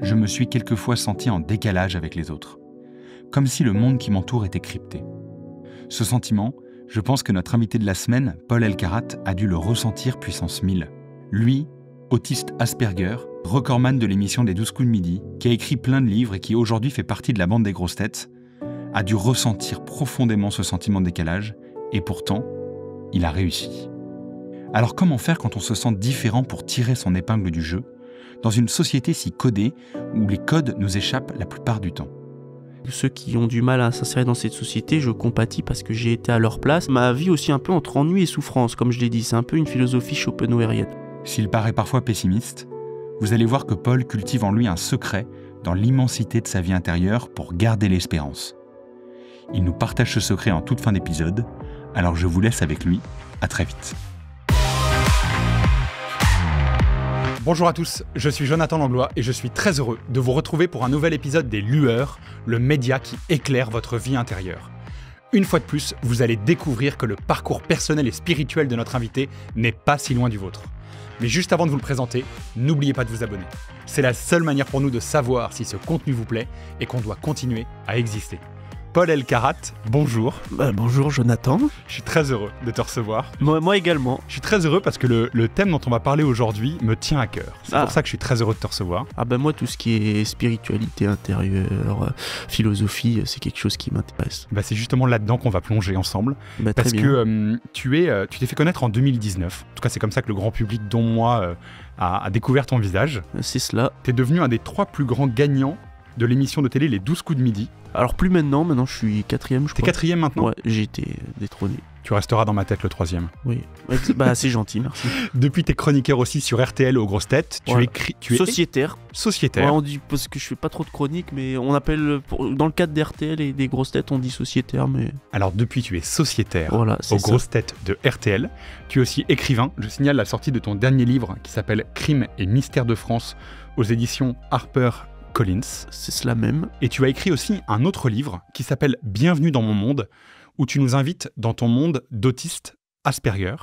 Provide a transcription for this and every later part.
je me suis quelquefois senti en décalage avec les autres, comme si le monde qui m'entoure était crypté. Ce sentiment, je pense que notre invité de la semaine, Paul Elkarat, a dû le ressentir puissance 1000. Lui, autiste Asperger, recordman de l'émission des 12 coups de midi, qui a écrit plein de livres et qui aujourd'hui fait partie de la bande des grosses têtes, a dû ressentir profondément ce sentiment de décalage, et pourtant, il a réussi. Alors comment faire quand on se sent différent pour tirer son épingle du jeu dans une société si codée où les codes nous échappent la plupart du temps. Ceux qui ont du mal à s'insérer dans cette société, je compatis parce que j'ai été à leur place. Ma vie aussi un peu entre ennui et souffrance, comme je l'ai dit, c'est un peu une philosophie schopenhauerienne. S'il paraît parfois pessimiste, vous allez voir que Paul cultive en lui un secret dans l'immensité de sa vie intérieure pour garder l'espérance. Il nous partage ce secret en toute fin d'épisode, alors je vous laisse avec lui, à très vite. Bonjour à tous, je suis Jonathan Langlois et je suis très heureux de vous retrouver pour un nouvel épisode des Lueurs, le média qui éclaire votre vie intérieure. Une fois de plus, vous allez découvrir que le parcours personnel et spirituel de notre invité n'est pas si loin du vôtre. Mais juste avant de vous le présenter, n'oubliez pas de vous abonner. C'est la seule manière pour nous de savoir si ce contenu vous plaît et qu'on doit continuer à exister. Paul Elkarat, bonjour. Bah, bonjour Jonathan. Je suis très heureux de te recevoir. Moi, également. Je suis très heureux parce que le, thème dont on va parler aujourd'hui me tient à cœur. C'est ah. pour ça que je suis très heureux de te recevoir. Ah ben moi tout ce qui est spiritualité intérieure, euh, philosophie, euh, c'est quelque chose qui m'intéresse. Bah, c'est justement là-dedans qu'on va plonger ensemble. parce que euh, tu es, tu t'es fait connaître en 2019. En tout cas c'est comme ça que le grand public dont moi... a, découvert ton visage. C'est cela. Tu es devenu un des trois plus grands gagnants de l'émission de télé Les 12 coups de midi. Alors plus maintenant, maintenant je suis quatrième, je T'es quatrième maintenant Ouais, j'ai été euh, détrôné. Tu resteras dans ma tête le troisième. Oui, bah, c'est gentil, merci. Depuis, t'es chroniqueur aussi sur RTL aux grosses têtes. Tu, écris, tu es Sociétaire. sociétaire. on dit parce que je fais pas trop de chroniques, mais on appelle dans le cadre d'RTL et des grosses têtes, on dit sociétaire, mais Alors depuis, tu es sociétaire aux grosses têtes de RTL. Tu es aussi écrivain. Je signale la sortie de ton dernier livre qui s'appelle Crimes et mystères de France aux éditions Harper Collins. C'est cela même. Et tu as écrit aussi un autre livre qui s'appelle Bienvenue dans mon monde, où tu nous invites dans ton monde d'autiste Asperger.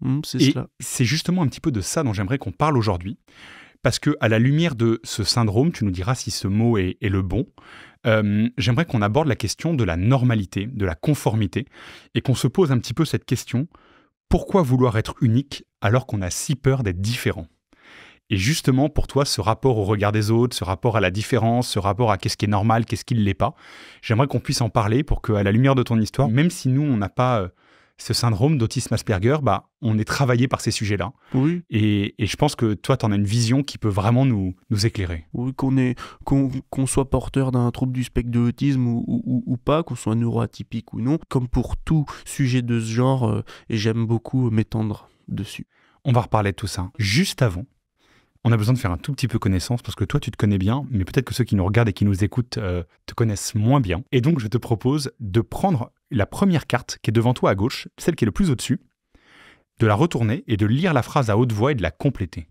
Hmm, c'est c'est justement un petit peu de ça dont j'aimerais qu'on parle aujourd'hui. Parce que, à la lumière de ce syndrome, tu nous diras si ce mot est, le bon. Euh, j'aimerais qu'on aborde la question de la normalité, de la conformité, et qu'on se pose un petit peu cette question pourquoi vouloir être unique alors qu'on a si peur d'être différent et justement, pour toi, ce rapport au regard des autres, ce rapport à la différence, ce rapport à qu'est-ce qui est normal, qu'est-ce qui ne l'est pas, j'aimerais qu'on puisse en parler pour qu'à la lumière de ton histoire, même si nous, on n'a pas euh, ce syndrome d'autisme Asperger, bah, on est travaillé par ces sujets-là. Oui. Et, je pense que toi, tu en as une vision qui peut vraiment nous, nous éclairer. Oui, qu'on qu'on soit porteur d'un trouble du spectre de l'autisme ou, pas, qu'on soit neuroatypique ou non, comme pour tout sujet de ce genre, euh, et j'aime beaucoup m'étendre dessus. On va reparler de tout ça. Juste avant, on a besoin de faire un tout petit peu connaissance parce que toi, tu te connais bien, mais peut-être que ceux qui nous regardent et qui nous écoutent euh, te connaissent moins bien. Et donc, je te propose de prendre la première carte qui est devant toi à gauche, celle qui est le plus au-dessus, de la retourner et de lire la phrase à haute voix et de la compléter.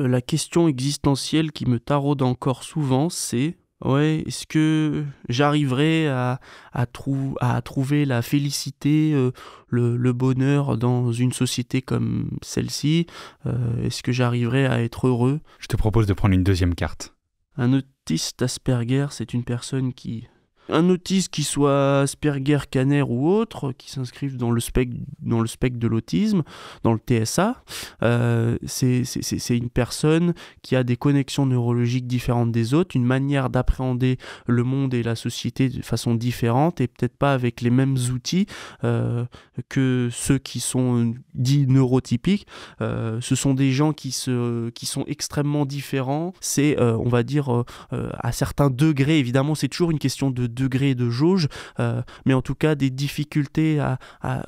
Euh, la question existentielle qui me taraude encore souvent, c'est Ouais, est-ce que j'arriverai à, trouver la félicité, euh, le, bonheur dans une société comme celle-ci euh, Est-ce que j'arriverai à être heureux Je te propose de prendre une deuxième carte. Un autiste Asperger, c'est une personne qui un autiste qui soit Asperger, Caner ou autre, qui s'inscrive dans le spectre, dans le de l'autisme, dans le TSA, euh, c'est une personne qui a des connexions neurologiques différentes des autres, une manière d'appréhender le monde et la société de façon différente et peut-être pas avec les mêmes outils euh, que ceux qui sont dits neurotypiques. Euh, ce sont des gens qui, se, qui sont extrêmement différents. C'est, on va dire, à certains degrés, évidemment, c'est toujours une question de degré de jauge, euh, mais en tout cas des difficultés à,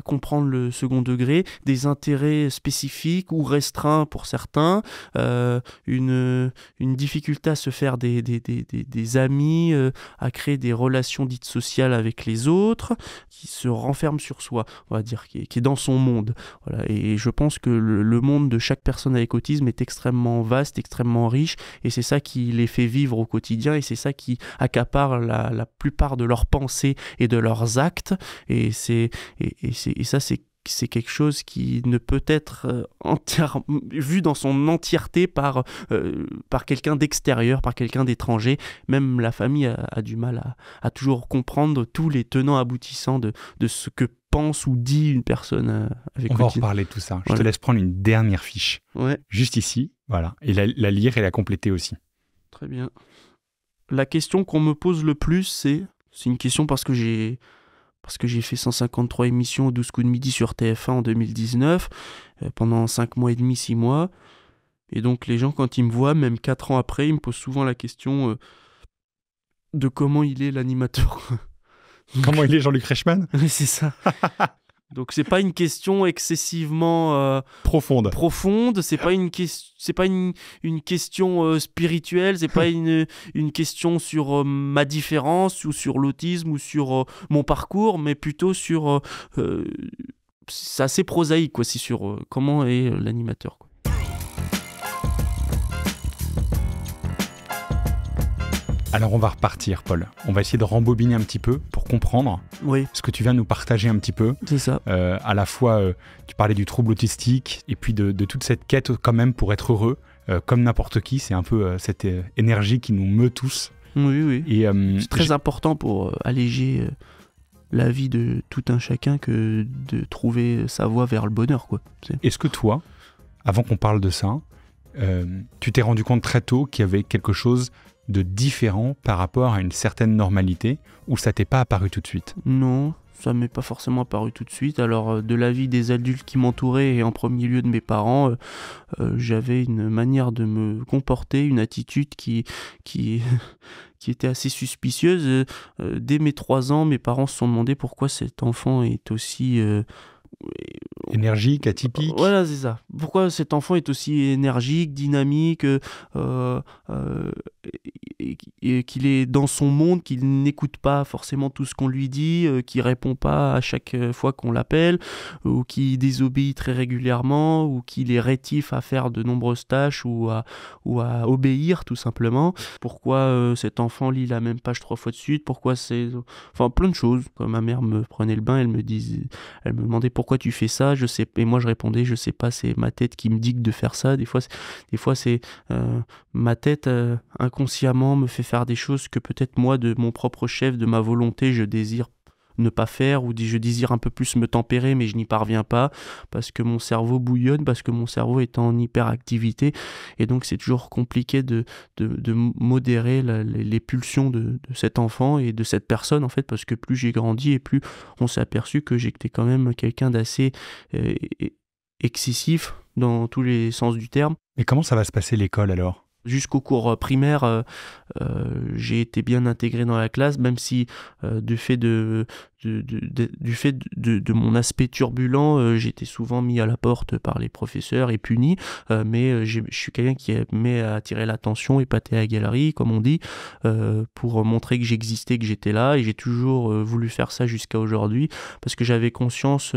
comprendre le second degré, des intérêts spécifiques ou restreints pour certains, euh, une, une, difficulté à se faire des, des, des, des amis, euh, à créer des relations dites sociales avec les autres, qui se renferme sur soi, on va dire, qui est, qui est dans son monde. Voilà. Et je pense que le, monde de chaque personne avec autisme est extrêmement vaste, extrêmement riche, et c'est ça qui les fait vivre au quotidien, et c'est ça qui accapare la, la plupart part de leurs pensées et de leurs actes. Et, c'est, et, et, et ça, c'est c'est quelque chose qui ne peut être euh, vu dans son entièreté par, euh, par quelqu'un d'extérieur, par quelqu'un d'étranger. Même la famille a, du mal à, à, toujours comprendre tous les tenants aboutissants de, de ce que pense ou dit une personne euh, avec On va en reparler de tout ça. Je te laisse prendre une dernière fiche. Juste ici, voilà. Et la lire et la compléter aussi. Très bien la question qu'on me pose le plus, c'est. C'est une question parce que j'ai. Parce que j'ai fait 153 émissions 12 coups de midi sur TF1 en 2019, euh, pendant 5 mois et demi, 6 mois. Et donc les gens, quand ils me voient, même 4 ans après, ils me posent souvent la question euh, de comment il est l'animateur. comment il est Jean-Luc Reichmann C'est ça. Donc c'est pas une question excessivement euh, profonde. Profonde, c'est pas une c'est pas une, question euh, spirituelle, c'est pas une, question sur euh, ma différence ou sur l'autisme ou sur mon parcours, mais plutôt sur c'est assez prosaïque quoi, sur comment est l'animateur Alors on va repartir, Paul. On va essayer de rembobiner un petit peu pour comprendre oui. ce que tu viens de nous partager un petit peu. C'est ça. Euh, à la fois, euh, tu parlais du trouble autistique et puis de, toute cette quête quand même pour être heureux, euh, comme n'importe qui. C'est un peu cette énergie qui nous meut tous. Oui, oui. Et c'est très important pour alléger la vie de tout un chacun que de trouver sa voie vers le bonheur, quoi. Est-ce que toi, avant qu'on parle de ça, tu t'es rendu compte très tôt qu'il y avait quelque chose de différent par rapport à une certaine normalité où ça t'est pas apparu tout de suite Non, ça m'est pas forcément apparu tout de suite. Alors euh, de la vie des adultes qui m'entouraient et en premier lieu de mes parents, euh, euh, j'avais une manière de me comporter, une attitude qui qui était assez suspicieuse. dès mes trois ans, mes parents se sont demandé pourquoi cet enfant est aussi énergique, atypique. Euh, voilà, c'est ça. Pourquoi cet enfant est aussi énergique, dynamique, euh, euh, et, qu'il est dans son monde, qu'il n'écoute pas forcément tout ce qu'on lui dit, qu'il qu'il répond pas à chaque fois qu'on l'appelle, ou qu'il désobéit très régulièrement, ou qu'il est rétif à faire de nombreuses tâches ou à, ou à obéir tout simplement. Pourquoi cet enfant lit la même page trois fois de suite Pourquoi c'est, enfin, plein de choses. Quand ma mère me prenait le bain, elle me disait, elle me demandait pourquoi tu fais ça je sais et moi je répondais je sais pas c'est ma tête qui me dicte de faire ça des fois des fois c'est euh, ma tête euh, inconsciemment me fait faire des choses que peut-être moi de mon propre chef de ma volonté je désire ne pas faire, ou je désire un peu plus me tempérer, mais je n'y parviens pas, parce que mon cerveau bouillonne, parce que mon cerveau est en hyperactivité, et donc c'est toujours compliqué de, modérer les, pulsions de, cet enfant et de cette personne, en fait, parce que plus j'ai grandi et plus on s'est aperçu que j'étais quand même quelqu'un d'assez euh, e, excessif dans tous les sens du terme. Et comment ça va se passer l'école alors Jusqu'au cours euh, primaire, euh, j'ai été bien intégré dans la classe, même si du fait de, du fait de, mon aspect turbulent, euh, j'étais souvent mis à la porte par les professeurs et puni, euh, mais euh, je suis quelqu'un qui aimait à attirer l'attention et à la galerie, comme on dit, pour montrer que j'existais, que j'étais là, et j'ai toujours voulu faire ça jusqu'à aujourd'hui, parce que j'avais conscience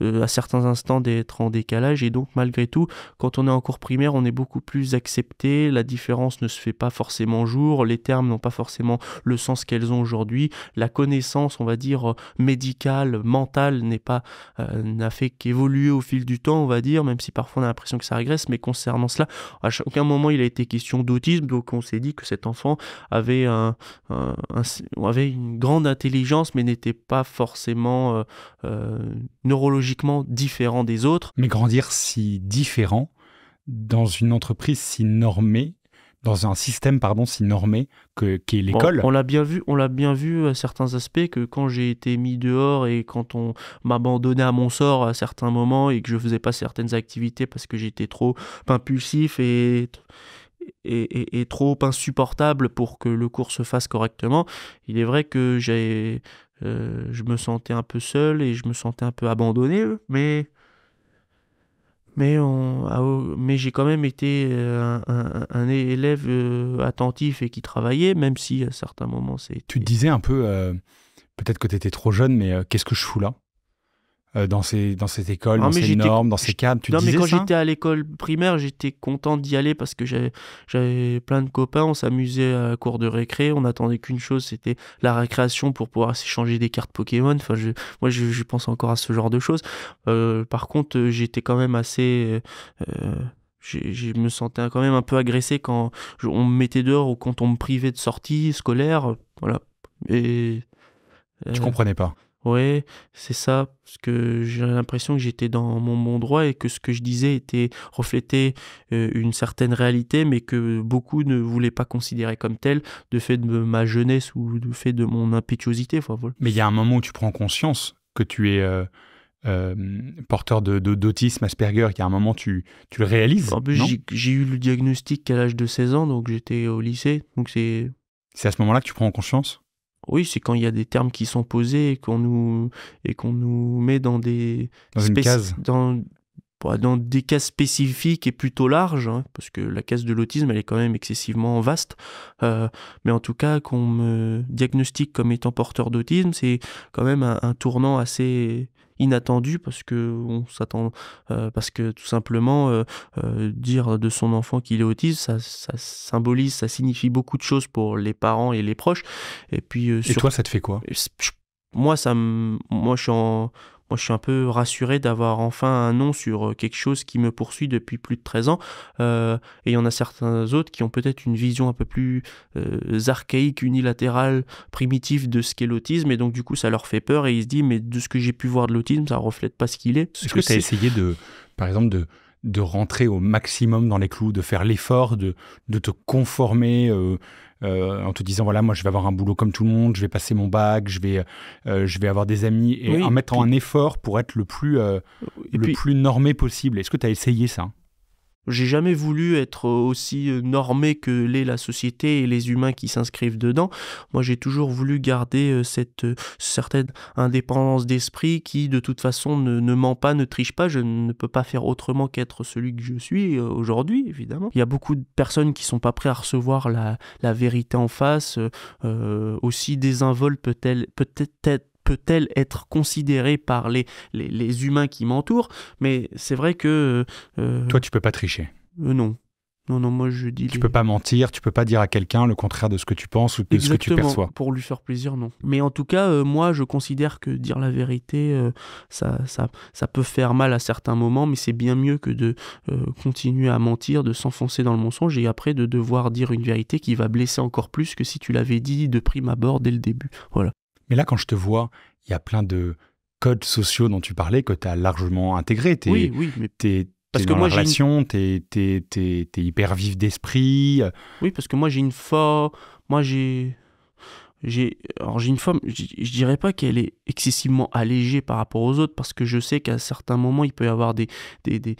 à certains instants d'être en décalage, et donc malgré tout, quand on est en cours primaire, on est beaucoup plus accepté, la différence ne se fait pas forcément jour, les termes n'ont pas forcément le sens qu'elles ont aujourd'hui, la connaissance, on va dire, médical, mental n'est pas euh, n'a fait qu'évoluer au fil du temps, on va dire, même si parfois on a l'impression que ça régresse. Mais concernant cela, à aucun moment il a été question d'autisme, donc on s'est dit que cet enfant avait un, avait une grande intelligence, mais n'était pas forcément euh, euh, neurologiquement différent des autres. Mais grandir si différent dans une entreprise si normée dans un système pardon si normé que qu'est l'école. on l'a bien vu, on l'a bien vu à certains aspects que quand j'ai été mis dehors et quand on m'abandonnait à mon sort à certains moments et que je faisais pas certaines activités parce que j'étais trop impulsif et et, trop insupportable pour que le cours se fasse correctement. Il est vrai que j'ai euh, je me sentais un peu seul et je me sentais un peu abandonné, mais mais, on, ah, oh, mais j'ai quand même été euh, un, élève euh, attentif et qui travaillait, même si à certains moments c'est. Tu te disais un peu, euh, peut-être que tu étais trop jeune, mais qu'est-ce que je fous là euh, dans, ces, dans cette école, dans ces normes, dans ces cadres. Tu non, mais quand j'étais à l'école primaire, j'étais content d'y aller parce que j'avais plein de copains, on s'amusait à la cour de récré, on attendait qu'une chose, c'était la récréation pour pouvoir s'échanger des cartes Pokémon. Enfin, je, moi, je, pense encore à ce genre de choses. Euh, par contre, euh, j'étais quand même assez. je me sentais quand même un peu agressé quand on me mettait dehors ou quand on me privait de sorties scolaires. Voilà. Et. tu comprenais pas Ouais, c'est ça, parce que j'ai l'impression que j'étais dans mon bon droit et que ce que je disais était reflété euh, une certaine réalité, mais que beaucoup ne voulaient pas considérer comme telle, de fait de ma jeunesse ou de fait de mon impétuosité. Mais il y a un moment où tu prends conscience que tu es euh, euh, porteur de, d'autisme Asperger, il y a un moment tu, tu le réalises. j'ai, eu le diagnostic à l'âge de 16 ans, donc j'étais au lycée, C'est à ce moment-là que tu prends conscience oui, c'est quand il y a des termes qui sont posés et qu'on nous, et qu'on nous met dans des... Dans une case. Bah, dans des cas spécifiques et plutôt larges, hein, parce que la case de l'autisme, elle est quand même excessivement vaste, euh, mais en tout cas, qu'on me diagnostique comme étant porteur d'autisme, c'est quand même un, tournant assez inattendu parce que on s'attend euh, parce que tout simplement euh, dire de son enfant qu'il est autiste ça, ça, symbolise ça signifie beaucoup de choses pour les parents et les proches et puis toi ça te fait quoi moi ça moi je suis en moi, je suis un peu rassuré d'avoir enfin un nom sur euh, quelque chose qui me poursuit depuis plus de 13 ans. Euh, et il y en a certains autres qui ont peut-être une vision un peu plus euh, archaïque, unilatérale, primitive de ce qu'est l'autisme. Et donc, du coup, ça leur fait peur et ils se disent, mais de ce que j'ai pu voir de l'autisme, ça reflète pas ce qu'il est. Est-ce que, que tu as essayé de, par exemple, de, de rentrer au maximum dans les clous, de faire l'effort, de, de te conformer euh, en te disant voilà, moi je vais avoir un boulot comme tout le monde, je vais passer mon bac, je vais, euh, je vais avoir des amis et en mettant un effort pour être le plus, euh, le plus normé possible. Est-ce que tu as essayé ça j'ai jamais voulu être aussi euh, normé que l'est la société et les humains qui s'inscrivent dedans. Moi, j'ai toujours voulu garder euh, cette euh, certaine indépendance d'esprit qui, de toute façon, ne, ment pas, ne triche pas. Je ne peux pas faire autrement qu'être celui que je suis aujourd'hui, évidemment. Il y a beaucoup de personnes qui sont pas prêtes à recevoir la, vérité en face. aussi désinvolte peut-elle peut-être peut-elle être considérée par les, les, humains qui m'entourent Mais c'est vrai que... Euh, Toi, tu peux pas tricher. Euh, non. Non, non, moi je dis. Tu peux pas mentir, tu peux pas dire à quelqu'un le contraire de ce que tu penses ou de ce que tu perçois. Pour lui faire plaisir, non. Mais en tout cas, euh, moi je considère que dire la vérité, ça, ça, peut faire mal à certains moments, mais c'est bien mieux que de continuer à mentir, de s'enfoncer dans le mensonge et après de devoir dire une vérité qui va blesser encore plus que si tu l'avais dit de prime abord dès le début. Voilà. Mais là, quand je te vois, il y a plein de codes sociaux dont tu parlais que tu as largement intégrés. Oui, oui, mais... T'es, parce es t'es, hyper vif d'esprit. Oui, parce que moi, j'ai une forme Moi, j'ai j'ai une femme, je dirais pas qu'elle est excessivement allégée par rapport aux autres, parce que je sais qu'à certains moments, il peut y avoir des, des, des,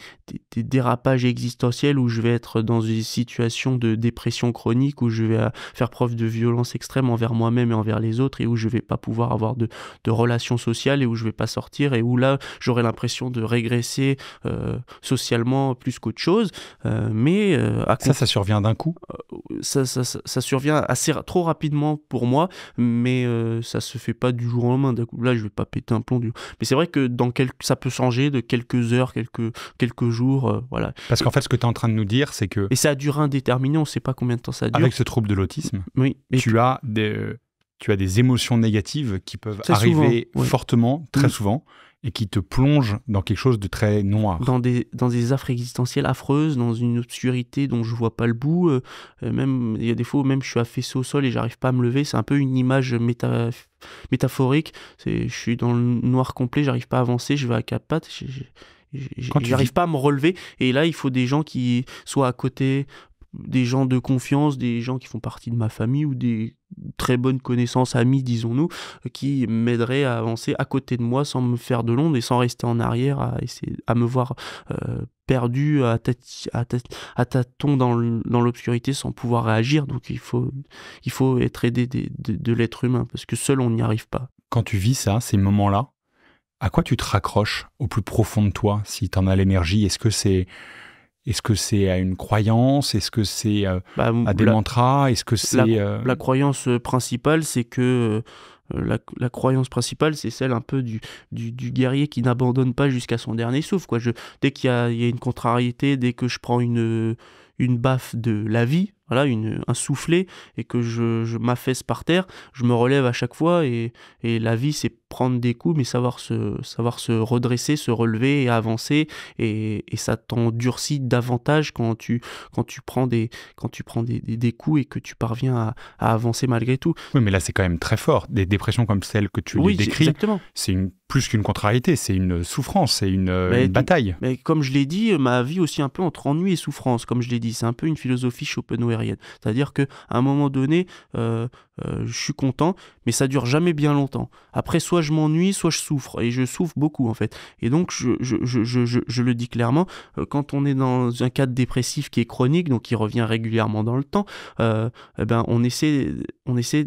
des, dérapages existentiels où je vais être dans une situation de dépression chronique, où je vais euh, faire preuve de violence extrême envers moi-même et envers les autres, et où je vais pas pouvoir avoir de, de relations sociales, et où je vais pas sortir, et où là, j'aurai l'impression de régresser euh, socialement plus qu'autre chose. Euh, mais ça, ça survient d'un coup ça ça, ça, ça survient assez trop rapidement pour moi mais euh, ça se fait pas du jour au lendemain. là, je vais pas péter un plomb. Du... Mais c'est vrai que dans quel... ça peut changer de quelques heures, quelques, quelques jours. Euh, voilà. Parce qu'en fait, ce que tu es en train de nous dire, c'est que. Et ça a duré indéterminé, on sait pas combien de temps ça dure. Avec ce trouble de l'autisme, oui. tu, as des, euh, tu as des émotions négatives qui peuvent arriver fortement, très mm. souvent et qui te plonge dans quelque chose de très noir. Dans des, dans des affres existentielles affreuses, dans une obscurité dont je vois pas le bout. Euh, euh, même Il y a des fois où même je suis affaissé au sol et j'arrive pas à me lever. C'est un peu une image métaphorique. Je suis dans le noir complet, j'arrive pas à avancer, je vais à quatre pattes. J'arrive pas à me relever. Et là, il faut des gens qui soient à côté, des gens de confiance, des gens qui font partie de ma famille ou des très bonnes connaissances, amis, disons-nous, qui m'aideraient à avancer à côté de moi sans me faire de l'onde et sans rester en arrière à, essayer, à me voir euh, perdu, à, tâton à, dans l'obscurité sans pouvoir réagir. Donc il faut, il faut être aidé de, de l'être humain parce que seul on n'y arrive pas. Quand tu vis ça, ces moments-là, à quoi tu te raccroches au plus profond de toi si tu en as l'énergie Est-ce que c'est est-ce que c'est à une croyance Est-ce que c'est euh, bah, à des mantras Est-ce que la, euh croyance euh, principale, c'est que la, croyance principale, c'est celle un peu du, du, guerrier qui n'abandonne pas jusqu'à son dernier souffle. Quoi. dès qu'il y, a, une contrariété, dès que je prends une, une baffe de la vie, voilà, un soufflet et que je, m'affaisse par terre, je me relève à chaque fois et, et la vie c'est prendre des coups mais savoir se, savoir se redresser, se relever et avancer et, et ça t'endurcit davantage quand tu, quand tu prends, des, quand tu prends des, des, coups et que tu parviens à, avancer malgré tout. Oui mais là c'est quand même très fort, des dépressions comme celle que tu oui, décris, c'est une plus qu'une contrariété, c'est une souffrance, c'est une, une bataille. Mais comme je l'ai dit, ma vie aussi un peu entre ennui et souffrance, comme je l'ai dit, c'est un peu une philosophie Schopenhauer c'est-à-dire qu'à un moment donné, euh, euh, je suis content, mais ça dure jamais bien longtemps. Après, soit je m'ennuie, soit je souffre, et je souffre beaucoup en fait. Et donc, je, le dis clairement, euh, quand on est dans un cadre dépressif qui est chronique, donc qui revient régulièrement dans le temps, eh ben, on essaie, on essaie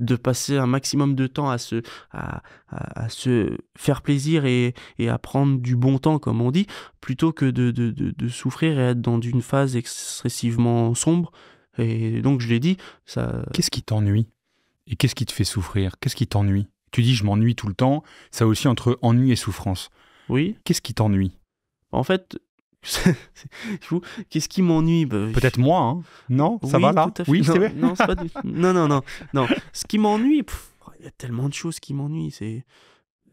de passer un maximum de temps à se, à, se faire plaisir et, à prendre du bon temps, comme on dit, plutôt que de, de souffrir et être dans une phase excessivement sombre. Et donc, je l'ai dit, ça. Qu'est-ce qui t'ennuie Et qu'est-ce qui te fait souffrir Qu'est-ce qui t'ennuie Tu dis, je m'ennuie tout le temps. Ça aussi entre ennui et souffrance. Oui. Qu'est-ce qui t'ennuie En fait, Qu'est-ce qui m'ennuie bah, Peut-être moi, hein. non Ça va là Oui, c'est vrai. Non, non, non, non, non, Ce qui m'ennuie, il y a tellement de choses qui m'ennuient. C'est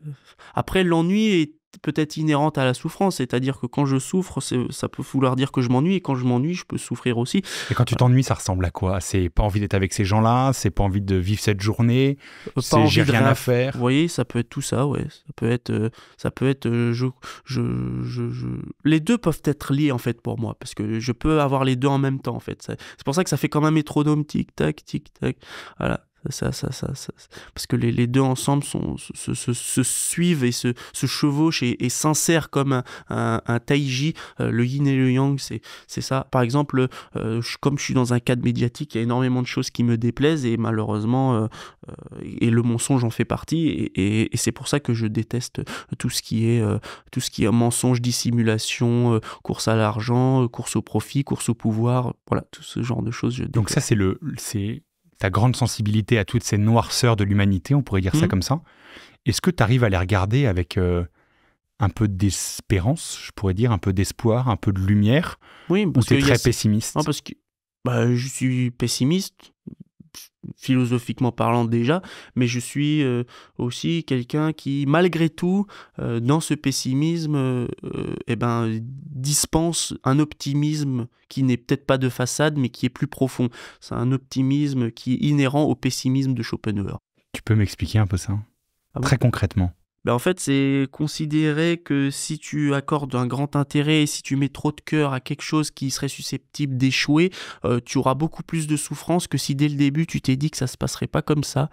euh, après l'ennui est peut-être inhérente à la souffrance, c'est-à-dire que quand je souffre, ça peut vouloir dire que je m'ennuie, et quand je m'ennuie, je peux souffrir aussi. Et quand tu euh, t'ennuies, ça ressemble à quoi C'est pas envie d'être avec ces gens-là, c'est pas envie de vivre cette journée, euh, c'est j'ai rien à faire. Vous voyez, ça peut être tout ça, ouais. Ça peut être, euh, ça peut être, je, je, les deux peuvent être liés en fait pour moi, parce que je peux avoir les deux en même temps en fait. C'est pour ça que ça fait quand même métronome, tic tac, tic tac. Voilà ça, ça, ça, parce que les, les deux ensemble sont, se, se, suivent et se, se chevauchent et, s'insèrent comme un, un, taiji. Euh, le yin et le yang, c'est, c'est ça. Par exemple, euh, comme je suis dans un cadre médiatique, il y a énormément de choses qui me déplaisent et malheureusement, euh, et le mensonge en fait partie. Et, et, c'est pour ça que je déteste tout ce qui est, tout ce qui est mensonge, dissimulation, course à l'argent, course au profit, course au pouvoir. Voilà, tout ce genre de choses. Donc ça, c'est le, ta grande sensibilité à toutes ces noirceurs de l'humanité, on pourrait dire ça mmh. comme ça, est-ce que tu arrives à les regarder avec euh, un peu d'espérance, je pourrais dire, un peu d'espoir, un peu de lumière Oui, parce ou es très pessimiste. Non, parce que bah, je suis pessimiste, philosophiquement parlant déjà, mais je suis euh, aussi quelqu'un qui, malgré tout, euh, dans ce pessimisme, euh, eh ben, dispense un optimisme qui n'est peut-être pas de façade, mais qui est plus profond. C'est un optimisme qui est inhérent au pessimisme de Schopenhauer. Tu peux m'expliquer un peu ça ah Très concrètement. Bah, en fait, c'est considérer que si tu accordes un grand intérêt, et si tu mets trop de cœur à quelque chose qui serait susceptible d'échouer, euh, tu auras beaucoup plus de souffrance que si dès le début tu t'es dit que ça se passerait pas comme ça,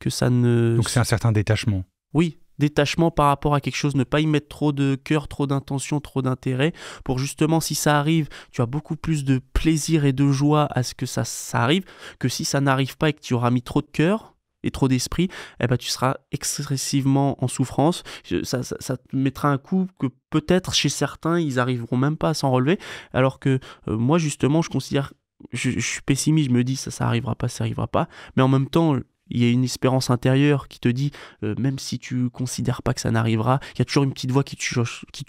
que ça ne. Donc c'est un certain détachement. Oui, détachement par rapport à quelque chose, ne pas y mettre trop de cœur, trop d'intention, trop d'intérêt, pour justement si ça arrive, tu as beaucoup plus de plaisir et de joie à ce que ça, ça arrive, que si ça n'arrive pas et que tu auras mis trop de cœur, et trop d'esprit, eh ben, tu seras excessivement en souffrance. Ça, te mettra un coup que peut-être chez certains, ils arriveront même pas à s'en relever. Alors que euh, moi, justement, je considère, je, suis pessimiste, je me dis ça, ça arrivera pas, ça arrivera pas. Mais en même temps, il y a une espérance intérieure qui te dit, euh, même si tu considères pas que ça n'arrivera, il y a toujours une petite voix qui te, chuchote, qui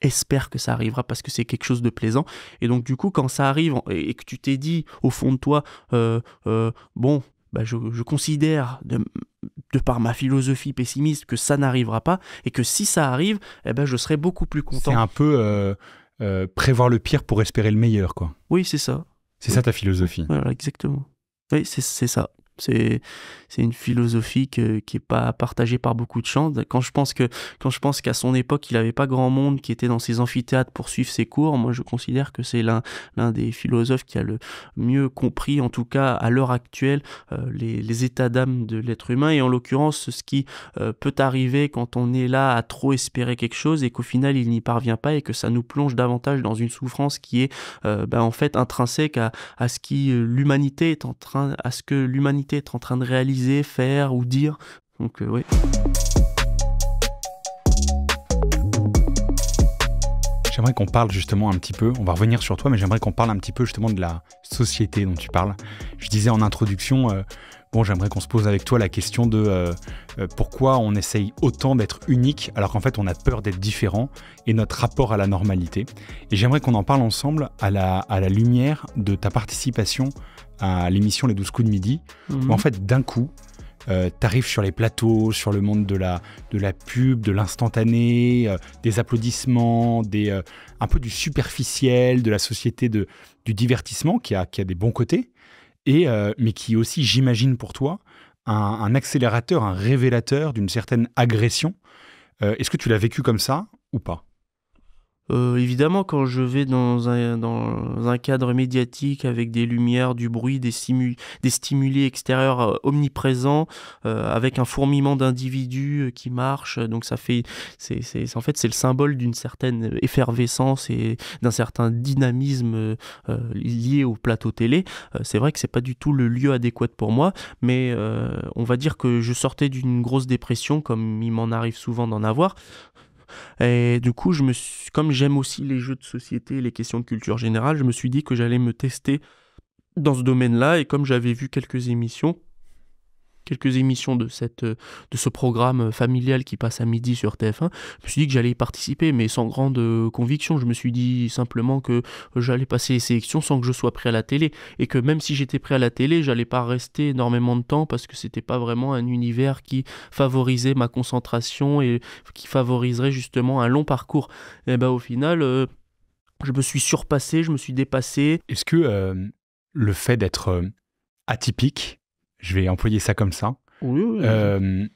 espère que ça arrivera parce que c'est quelque chose de plaisant. Et donc du coup, quand ça arrive et que tu t'es dit au fond de toi, euh, bon, bah, je, considère, de, par ma philosophie pessimiste, que ça n'arrivera pas et que si ça arrive, eh ben, je serai beaucoup plus content. C'est un peu euh, euh, prévoir le pire pour espérer le meilleur, quoi. Oui, c'est ça. C'est ça ta philosophie. Voilà, exactement. Oui, c'est ça. C'est c'est une philosophie qui est pas partagée par beaucoup de gens. Quand je pense que quand je pense qu'à son époque il n'avait pas grand monde qui était dans ses amphithéâtres pour suivre ses cours, moi je considère que c'est l'un l'un des philosophes qui a le mieux compris, en tout cas à l'heure actuelle, euh, les, les, états d'âme de l'être humain et en l'occurrence ce qui euh, peut arriver quand on est là à trop espérer quelque chose et qu'au final il n'y parvient pas et que ça nous plonge davantage dans une souffrance qui est euh, ben, en fait intrinsèque à, à ce qui l'humanité est en train à ce que l'humanité être en train de réaliser, faire ou dire. Donc euh, oui. J'aimerais qu'on parle justement un petit peu, on va revenir sur toi, mais j'aimerais qu'on parle un petit peu justement de la société dont tu parles. Je disais en introduction, euh, bon, j'aimerais qu'on se pose avec toi la question de euh, pourquoi on essaye autant d'être unique alors qu'en fait on a peur d'être différent et notre rapport à la normalité. Et j'aimerais qu'on en parle ensemble à la, à la lumière de ta participation à l'émission Les 12 coups de midi, mhm. en fait, d'un coup, euh, arrives sur les plateaux, sur le monde de la, de la pub, de l'instantané, euh, des applaudissements, des, euh, un peu du superficiel, de la société de, du divertissement qui a, des bons côtés, et, euh, mais qui aussi, j'imagine pour toi, un, accélérateur, un révélateur d'une certaine agression. Est-ce que tu l'as vécu comme ça ou pas euh, évidemment, quand je vais dans un, cadre médiatique avec des lumières, du bruit, des, des stimuli extérieurs euh, omniprésents, euh, avec un fourmillement d'individus qui marchent, donc ça fait, c'est en fait c'est le symbole d'une certaine effervescence et d'un certain dynamisme lié au plateau télé. c'est vrai que c'est pas du tout le lieu adéquat pour moi, mais on va dire que je sortais d'une grosse dépression, comme il m'en arrive souvent d'en avoir. Et du coup, comme j'aime aussi les jeux de société et les questions de culture générale, je me suis dit que j'allais me tester dans ce domaine-là. Et comme j'avais vu quelques émissions, quelques émissions de, cette, de ce programme familial qui passe à midi sur TF1, je me suis dit que j'allais y participer, mais sans grande euh, conviction. Je me suis dit simplement que j'allais passer les sélections sans que je sois prêt à la télé, et que même si j'étais prêt à la télé, j'allais pas rester énormément de temps parce que c'était pas vraiment un univers qui favorisait ma concentration et qui favoriserait justement un long parcours. Et ben au final, euh, je me suis surpassé, je me suis dépassé. Est-ce que euh, le fait d'être atypique je vais employer ça comme ça. Oui, oui, euh,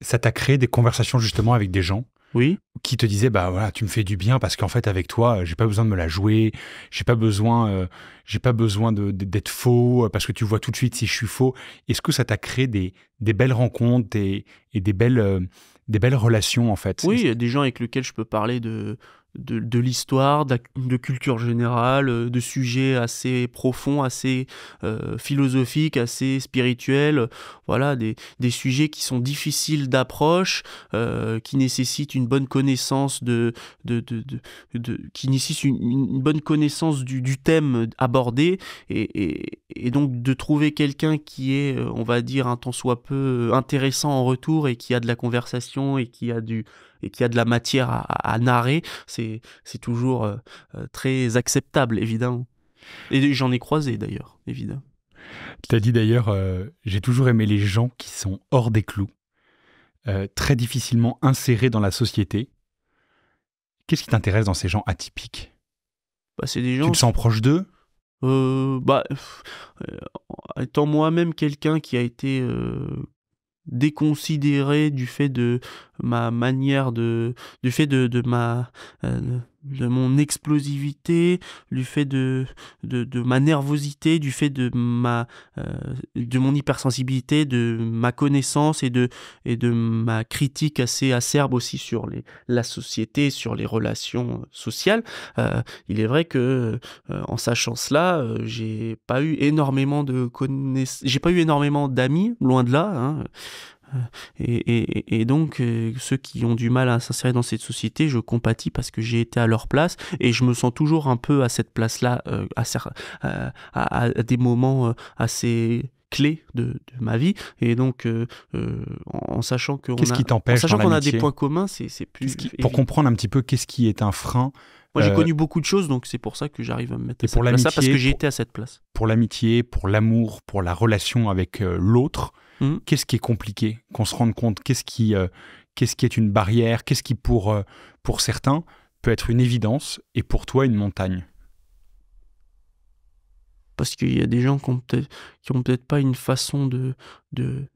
ça t'a créé des conversations justement avec des gens oui. qui te disaient bah voilà tu me fais du bien parce qu'en fait avec toi j'ai pas besoin de me la jouer j'ai pas besoin euh, j'ai pas besoin d'être faux euh, parce que tu vois tout de suite si je suis faux est-ce que ça t'a créé des, belles rencontres et, des belles des belles relations en fait oui il y a des gens avec lesquels je peux parler de de, l'histoire, de, culture générale, euh, de sujets assez profonds, assez euh, philosophiques, assez spirituels, voilà, des, sujets qui sont difficiles d'approche, euh, qui nécessitent une bonne connaissance de, de, qui une, bonne connaissance du, thème abordé, et, et, donc de trouver quelqu'un qui est, on va dire, un tant soit peu intéressant en retour et qui a de la conversation et qui a du et qui a de la matière à, narrer, c'est toujours euh, euh, très acceptable, évidemment. Et j'en ai croisé d'ailleurs, évidemment. Tu as dit d'ailleurs, euh, j'ai toujours aimé les gens qui sont hors des clous, très difficilement insérés dans la société. Qu'est-ce qui t'intéresse dans ces gens atypiques bah, des gens. Tu te sens proche d'eux bah, étant moi-même quelqu'un qui a été déconsidéré du fait de ma manière de, du fait de, de ma, euh, de mon explosivité, du fait de, de, ma nervosité, du fait de, ma, euh, de mon hypersensibilité, de ma connaissance et de, et de ma critique assez acerbe aussi sur les, la société, sur les relations euh, sociales. Euh, il est vrai que en sachant cela, j'ai pas eu énormément de j'ai pas eu énormément d'amis, loin de là. Hein. Euh, et, et, donc, euh, ceux qui ont du mal à s'insérer dans cette société, je compatis parce que j'ai été à leur place et je me sens toujours un peu à cette place-là, euh, à, des moments assez clés de, ma vie et donc en, sachant qu'on a, t'empêche sachant qu'on a des points communs c'est plus pour comprendre un petit peu qu'est-ce qui est un frein moi, j'ai connu beaucoup de choses, donc c'est pour ça que j'arrive à me mettre à cette place parce que j'ai été à cette place. Pour l'amitié, pour l'amour, pour la relation avec l'autre, Hmm. Qu'est-ce qui est compliqué qu'on se rende compte Qu'est-ce qui, euh, qu'est-ce qui est une barrière Qu'est-ce qui, pour, euh, pour certains, peut être une évidence et pour toi, une montagne Parce qu'il y a des gens qui n'ont peut-être, pas une façon de, de,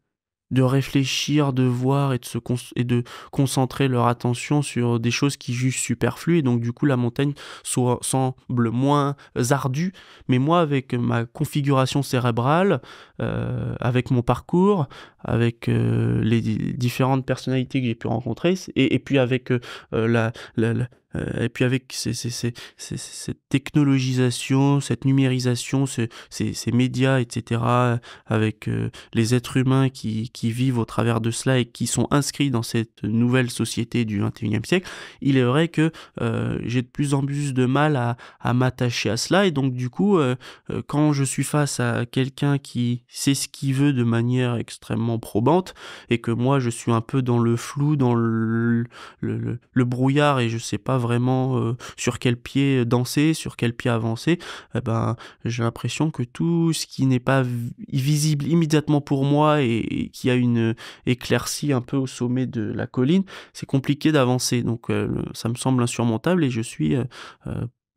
de réfléchir, de voir et de, se et de concentrer leur attention sur des choses qui jugent superflues. Et donc, du coup, la montagne semble moins ardue. Mais moi, avec ma configuration cérébrale, euh, avec mon parcours, avec euh, les différentes personnalités que j'ai pu rencontrer, et, puis avec euh, la euh, et puis avec cette technologisation, cette numérisation, ces, médias, etc., avec euh, les êtres humains qui, qui, vivent au travers de cela et qui sont inscrits dans cette nouvelle société du 21e siècle, il est vrai que euh, j'ai de plus en plus de mal à, m'attacher à cela. Et donc du coup, quand je suis face à quelqu'un qui sait ce qu'il veut de manière extrêmement probante, et que moi je suis un peu dans le flou, dans le, le, le brouillard, et je sais pas vraiment euh, sur quel pied danser, sur quel pied avancer, eh ben, j'ai l'impression que tout ce qui n'est pas visible immédiatement pour moi et, qui a une éclaircie un peu au sommet de la colline, c'est compliqué d'avancer. Donc euh, ça me semble insurmontable et je suis euh,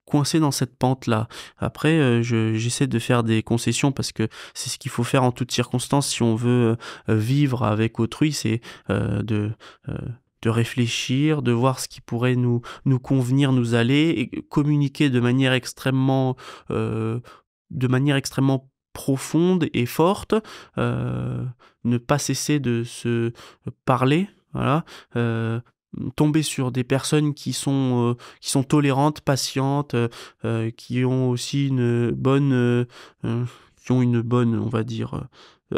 coincé dans cette pente là. Après, j'essaie de faire des concessions parce que c'est ce qu'il faut faire en toutes circonstances si on veut vivre avec autrui, c'est de de réfléchir, de voir ce qui pourrait nous, nous convenir, nous aller, et communiquer de manière extrêmement, euh, de manière extrêmement profonde et forte, euh, ne pas cesser de se parler, voilà, euh, tomber sur des personnes qui sont, qui sont tolérantes, patientes, qui ont aussi une bonne, qui ont une bonne, on va dire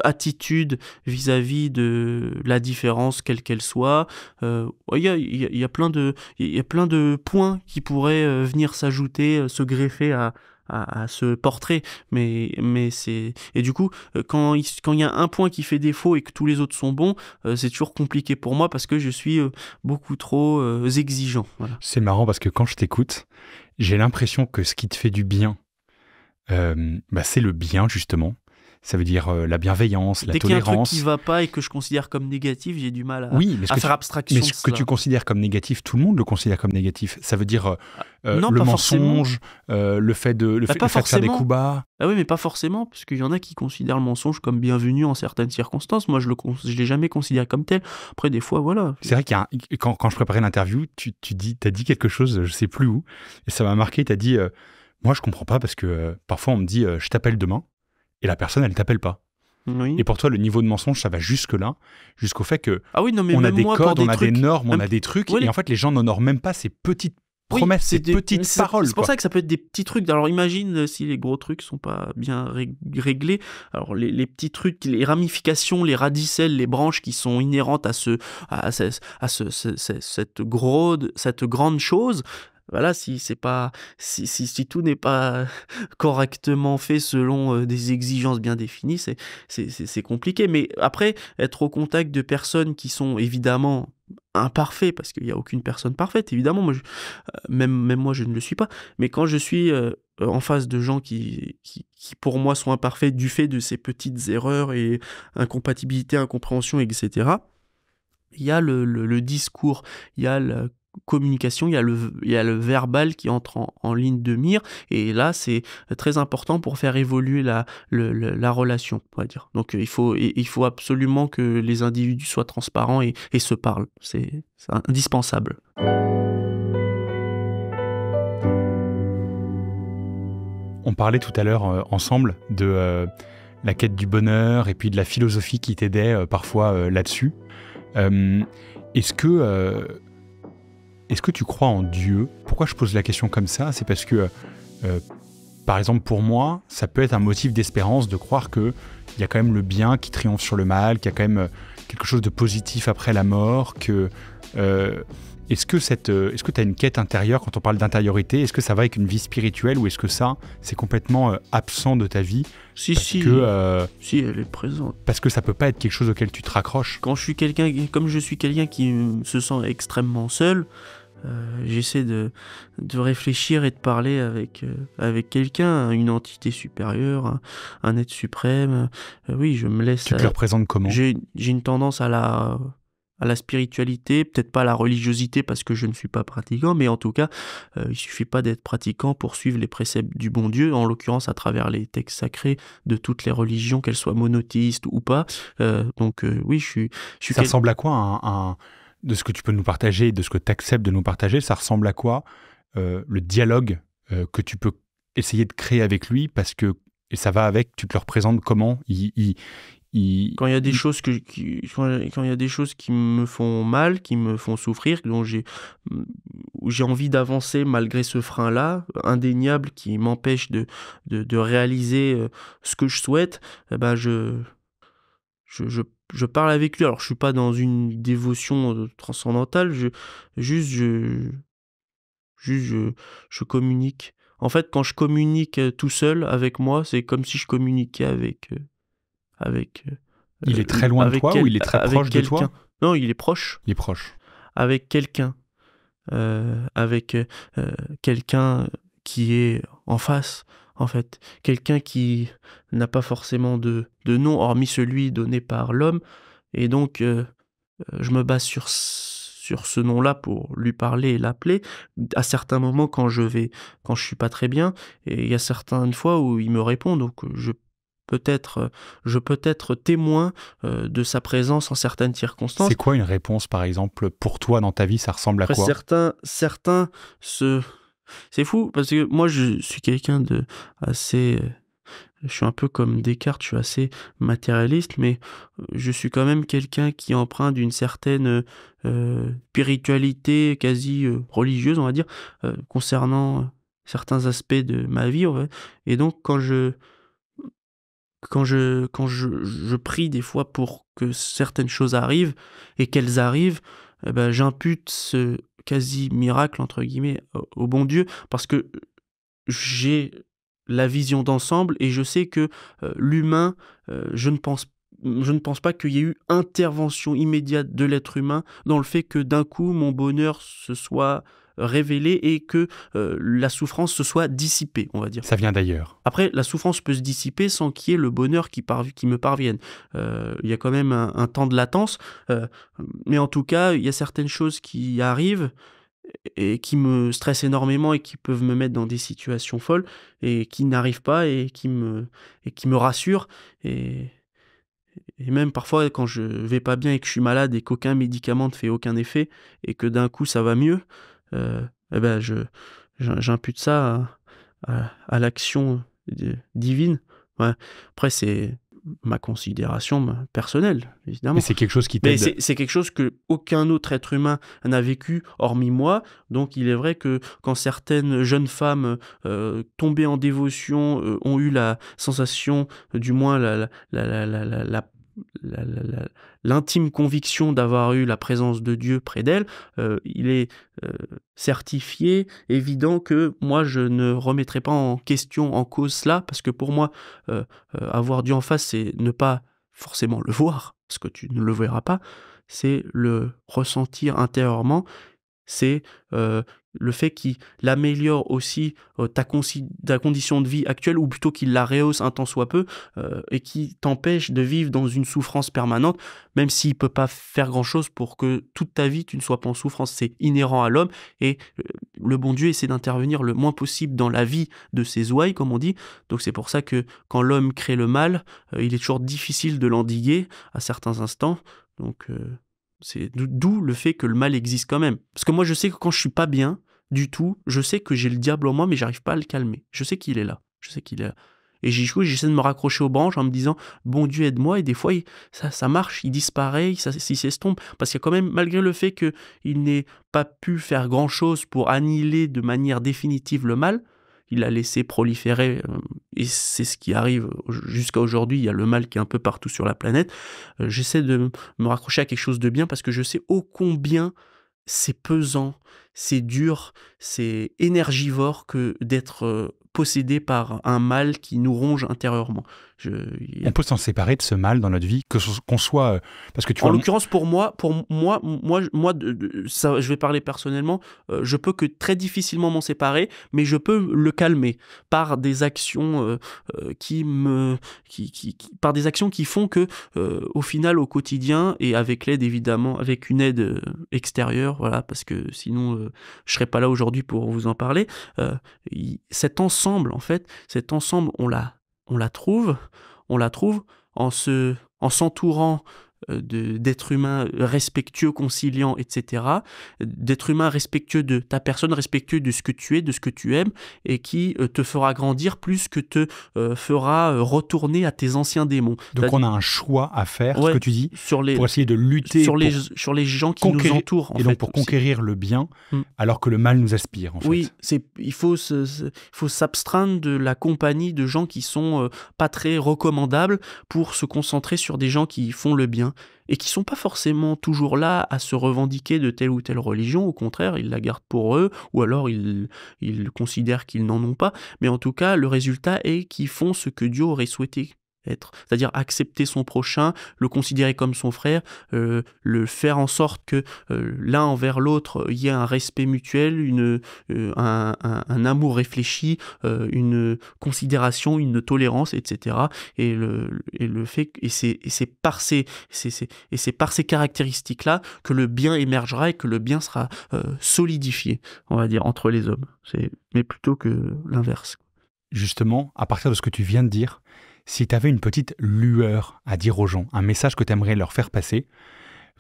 attitude vis-à-vis de la différence quelle qu'elle soit. Euh, il y, a, y, a, plein de, y a plein de points qui pourraient euh, venir s'ajouter, euh, se greffer à, à, ce portrait. Mais, mais c'est et du coup, quand il, quand il y a un point qui fait défaut et que tous les autres sont bons, c'est toujours compliqué pour moi parce que je suis beaucoup trop exigeant. C'est marrant parce que quand je t'écoute, j'ai l'impression que ce qui te fait du bien, bah c'est le bien justement. Ça veut dire euh, la bienveillance, la tolérance. Dès qu'il y a un truc qui va pas et que je considère comme négatif, j'ai du mal à, oui, à faire abstraction. Mais ce que tu considères comme négatif, tout le monde le considère comme négatif. Ça veut dire euh, euh, le mensonge, le fait de, le bah, faire des coups bas. Ah oui, mais pas forcément, parce qu'il y en a qui considèrent le mensonge comme bienvenu en certaines circonstances. Moi, je ne l'ai jamais considéré comme tel. Après, des fois, voilà. C'est vrai qu'il quand, quand, je préparais l'interview, tu, tu as dit quelque chose, je sais plus où, et ça m'a marqué, tu as dit... Moi, je comprends pas parce que parfois on me dit je t'appelle demain et la personne, elle t'appelle pas. Et pour toi, le niveau de mensonge, ça va jusque-là, jusqu'au fait que ah oui, non, mais on a des cordes, on a des normes, on a des trucs, et en fait, les gens n'honorent même pas ces petites promesses, ces petites paroles. C'est pour ça que ça peut être des petits trucs. Alors imagine euh, si les gros trucs sont pas bien réglés. Alors les, petits trucs, les ramifications, les radicelles, les branches qui sont inhérentes à ce, à, ce, à cette, cette grande chose, voilà, si c'est pas, si, si, tout n'est pas correctement fait selon euh, des exigences bien définies, c'est, c'est compliqué. Mais après, être au contact de personnes qui sont évidemment imparfaites, parce qu'il n'y a aucune personne parfaite évidemment moi euh, même même moi je ne le suis pas mais quand je suis euh, en face de gens qui, qui, pour moi sont imparfaits du fait de ces petites erreurs et incompatibilités incompréhensions etc il y a le, discours il y a le, communication, il y a le, il y a le verbal qui entre en, en ligne de mire, et là, c'est très important pour faire évoluer la, le, la relation, on va dire. Donc, euh, il faut, il faut absolument que les individus soient transparents et, se parlent. C'est indispensable. On parlait tout à l'heure euh, ensemble de euh, la quête du bonheur et puis de la philosophie qui t'aidait parfois là-dessus. Est-ce que est-ce que tu crois en Dieu Pourquoi je pose la question comme ça C'est parce que, euh, euh, par exemple, pour moi, ça peut être un motif d'espérance de croire que il y a quand même le bien qui triomphe sur le mal, qu'il y a quand même euh, quelque chose de positif après la mort, que est-ce que cette, euh, est-ce que tu as une quête intérieure quand on parle d'intériorité Est-ce que ça va avec une vie spirituelle ou est-ce que ça, c'est complètement euh, absent de ta vie Si, parce si. Que, euh, si, elle est présente. Parce que ça peut pas être quelque chose auquel tu te raccroches. Quand je suis quelqu'un, comme je suis quelqu'un qui se sent extrêmement seul, j'essaie de, de, réfléchir et de parler avec, avec quelqu'un, une entité supérieure, un, être suprême. oui, je me laisse. Tu te le représentes comment J'ai une tendance à la à la spiritualité, peut-être pas à la religiosité parce que je ne suis pas pratiquant, mais en tout cas, euh, il suffit pas d'être pratiquant pour suivre les préceptes du bon Dieu, en l'occurrence à travers les textes sacrés de toutes les religions, qu'elles soient monothéistes ou pas. Euh, donc euh, oui, je suis... ça ressemble à quoi un, De ce que tu peux nous partager, de ce que tu acceptes de nous partager, ça ressemble à quoi le dialogue que tu peux essayer de créer avec lui parce que ça va avec, tu te le représentes comment il, quand il y a des choses que qui, quand il y a des choses qui me font mal, qui me font souffrir, dont j'ai j'ai envie d'avancer malgré ce frein là indéniable qui m'empêche de, de, réaliser euh, ce que je souhaite, eh ben je je, je parle avec lui. Alors je suis pas dans une dévotion euh, transcendantale, je juste je juste je, je communique. En fait, quand je communique euh, tout seul avec moi, c'est comme si je communiquais avec avec. Euh, il est très loin de toi ou il est très proche de toi Non, il est proche. Il est proche. Avec quelqu'un. Euh, avec euh, quelqu'un qui est en face, en fait. Quelqu'un qui n'a pas forcément de, nom, hormis celui donné par l'homme. Et donc, je me base sur, sur ce nom-là pour lui parler et l'appeler. À certains moments, quand je vais, quand je suis pas très bien, et il y a certaines fois où il me répond, donc je peut-être, euh, je peux être témoin euh, de sa présence en certaines circonstances. C'est quoi une réponse, par exemple, pour toi dans ta vie Ça ressemble à quoi Certains, certains se. C'est fou parce que moi, je suis quelqu'un de assez. Euh, je suis un peu comme Descartes, je suis assez matérialiste, mais je suis quand même quelqu'un qui emprunte une certaine spiritualité quasi religieuse, on va dire, concernant certains aspects de ma vie. Et donc, quand je, quand je, quand je, prie des fois pour que certaines choses arrivent et qu'elles arrivent, eh ben, j'impute ce quasi miracle, entre guillemets, au, bon Dieu, parce que j'ai la vision d'ensemble et je sais que euh, l'humain, euh, je ne pense je ne pense pas qu'il y ait eu intervention immédiate de l'être humain dans le fait que d'un coup mon bonheur se soit révélé et que euh, la souffrance se soit dissipée, on va dire. Ça vient d'ailleurs. Après, la souffrance peut se dissiper sans qu'il y ait le bonheur qui, qui me parvienne. Euh, il y a quand même un, temps de latence, euh, mais en tout cas, il y a certaines choses qui arrivent et qui me stressent énormément et qui peuvent me mettre dans des situations folles et qui n'arrivent pas et qui me, et qui me rassurent. Et, et même parfois, quand je vais pas bien et que je suis malade et qu'aucun médicament ne fait aucun effet et que d'un coup ça va mieux, euh, eh ben je j'impute ça à, l'action divine. Après, c'est ma considération personnelle, évidemment. Mais c'est quelque chose qui C'est quelque chose que aucun autre être humain n'a vécu, hormis moi. Donc, il est vrai que quand certaines jeunes femmes euh, tombées en dévotion euh, ont eu la sensation, du moins la, la, la, la l'intime conviction d'avoir eu la présence de Dieu près d'elle, euh, il est euh, certifié, évident que moi je ne remettrai pas en question, en cause cela, parce que pour moi, euh, avoir Dieu en face, c'est ne pas forcément le voir, parce que tu ne le verras pas, c'est le ressentir intérieurement, c'est le fait qu'il améliore aussi euh, ta, condition de vie actuelle, ou plutôt qu'il la rehausse un temps soit peu, euh, et qui t'empêche de vivre dans une souffrance permanente, même s'il ne peut pas faire grand-chose pour que toute ta vie, tu ne sois pas en souffrance. C'est inhérent à l'homme, et euh, le bon Dieu essaie d'intervenir le moins possible dans la vie de ses ouailles, comme on dit. Donc c'est pour ça que quand l'homme crée le mal, il est toujours difficile de l'endiguer à certains instants. Donc... C'est d'où le fait que le mal existe quand même. Parce que moi, je sais que quand je suis pas bien, du tout. Je sais que j'ai le diable en moi, mais j'arrive pas à le calmer. Je sais qu'il est là. Je sais qu'il est là. Et j'essaie de me raccrocher aux branches en me disant Bon Dieu, aide-moi. Et des fois, ça, marche, il disparaît, ça, il s'estompe. Parce qu'il y a quand même, malgré le fait qu'il n'ait pas pu faire grand-chose pour annihiler de manière définitive le mal, il a laissé proliférer, euh, et c'est ce qui arrive jusqu'à aujourd'hui, il y a le mal qui est un peu partout sur la planète. Euh, j'essaie de me raccrocher à quelque chose de bien parce que je sais ô combien c'est pesant, c'est dur, c'est énergivore que d'être euh, possédé par un mal qui nous ronge intérieurement. On peut s'en séparer de ce mal dans notre vie, qu'on soit euh, parce que tu. En l'occurrence, pour moi, pour moi, moi, moi, ça, je vais parler personnellement. Euh, je peux que très difficilement m'en séparer, mais je peux le calmer par des actions euh, qui me, qui, qui, par des actions qui font que, au final, au quotidien et avec l'aide évidemment, avec une aide extérieure, voilà, parce que sinon, je serais pas là aujourd'hui pour vous en parler. cet ensemble, en fait, cet ensemble, on l'a on la trouve, on la trouve en se, en s'entourant euh, d'être humain respectueux, conciliant, etc. D'être humain respectueux de ta personne, respectueux de ce que tu es, de ce que tu aimes, et qui euh, te fera grandir plus que te euh, fera retourner à tes anciens démons. Donc on a un choix à faire, ce que tu dis, pour essayer de lutter sur les, sur les gens qui nous entourent. et donc pour conquérir le bien, hmm. alors que le mal nous aspire. oui, c'est il faut s'abstraindre de la compagnie de gens qui sont pas très recommandables pour se concentrer sur des gens qui font le bien et qui sont pas forcément toujours là à se revendiquer de telle ou telle religion, au contraire, ils la gardent pour eux, ou alors ils, ils considèrent qu'ils n'en ont pas, mais en tout cas, le résultat est qu'ils font ce que Dieu aurait souhaité c'est-à-dire accepter son prochain, le considérer comme son frère, euh, le faire en sorte que euh, l'un envers l'autre, il euh, y ait un respect mutuel, une, un, amour réfléchi, une considération, une tolérance, etc. Et le, fait, et c'est, par ces, et ces caractéristiques-là que le bien émergera et que le bien sera solidifié, on va dire, entre les hommes. mais plutôt que l'inverse. Justement, à partir de ce que tu viens de dire, si tu avais une petite lueur à dire aux gens, un message que tu aimerais leur faire passer,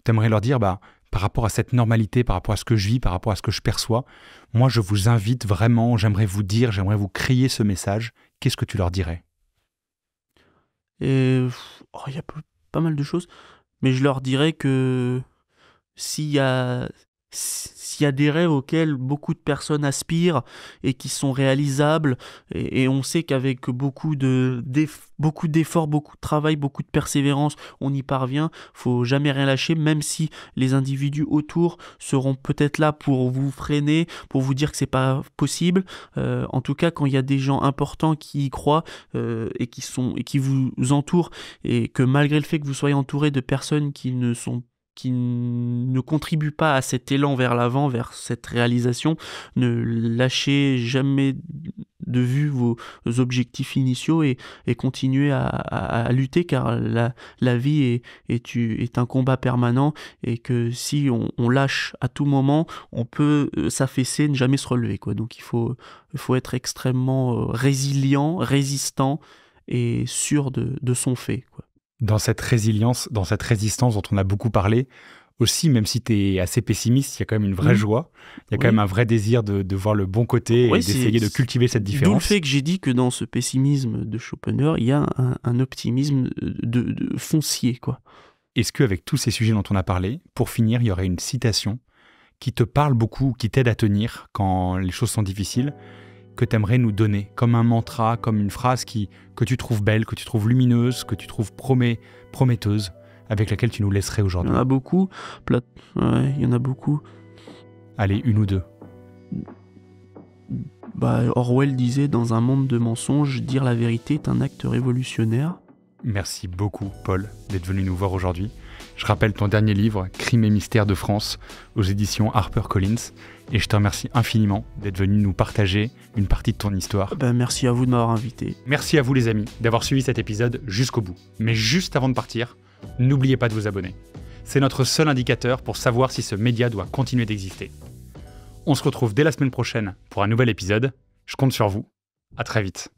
tu aimerais leur dire, bah, par rapport à cette normalité, par rapport à ce que je vis, par rapport à ce que je perçois, moi je vous invite vraiment, j'aimerais vous dire, j'aimerais vous crier ce message, qu'est-ce que tu leur dirais oh, il y a pas mal de choses, mais je leur dirais que s'il y a s'il y a des rêves auxquels beaucoup de personnes aspirent et qui sont réalisables, et, on sait qu'avec beaucoup de beaucoup d'efforts, beaucoup de travail, beaucoup de persévérance, on y parvient. Faut jamais rien lâcher, même si les individus autour seront peut-être là pour vous freiner, pour vous dire que c'est pas possible. Euh, en tout cas, quand il y a des gens importants qui y croient euh, et qui sont et qui vous entourent, et que malgré le fait que vous soyez entouré de personnes qui ne sont pas qui ne contribue pas à cet élan vers l'avant, vers cette réalisation. Ne lâchez jamais de vue vos objectifs initiaux et, continuez à, lutter car la, vie est, est, un combat permanent et que si on, lâche à tout moment, on peut euh, s'affaisser, ne jamais se relever. Quoi. Donc il faut, être extrêmement euh, résilient, résistant et sûr de, de son fait. Quoi dans cette résilience, dans cette résistance dont on a beaucoup parlé, aussi, même si tu es assez pessimiste, il y a quand même une vraie mm. joie, il y a quand même un vrai désir de, voir le bon côté et d'essayer de cultiver cette différence. D'où le fait que j'ai dit que dans ce pessimisme de Schopenhauer, il y a un, optimisme de, foncier. quoi. Est-ce qu'avec tous ces sujets dont on a parlé, pour finir, il y aurait une citation qui te parle beaucoup, qui t'aide à tenir quand les choses sont difficiles que tu nous donner, comme un mantra, comme une phrase qui, que tu trouves belle, que tu trouves lumineuse, que tu trouves prometteuse, avec laquelle tu nous laisserais aujourd'hui Il y en a beaucoup. il y en a beaucoup. Allez, une ou deux. Bah, Orwell disait Dans un monde de mensonges, dire la vérité est un acte révolutionnaire. Merci beaucoup, Paul, d'être venu nous voir aujourd'hui. Je rappelle ton dernier livre, Crimes et mystères de France, aux éditions HarperCollins. Et je te remercie infiniment d'être venu nous partager une partie de ton histoire. Ben, merci à vous de m'avoir invité. Merci à vous, les amis, d'avoir suivi cet épisode jusqu'au bout. Mais juste avant de partir, n'oubliez pas de vous abonner. C'est notre seul indicateur pour savoir si ce média doit continuer d'exister. On se retrouve dès la semaine prochaine pour un nouvel épisode. Je compte sur vous. À très vite.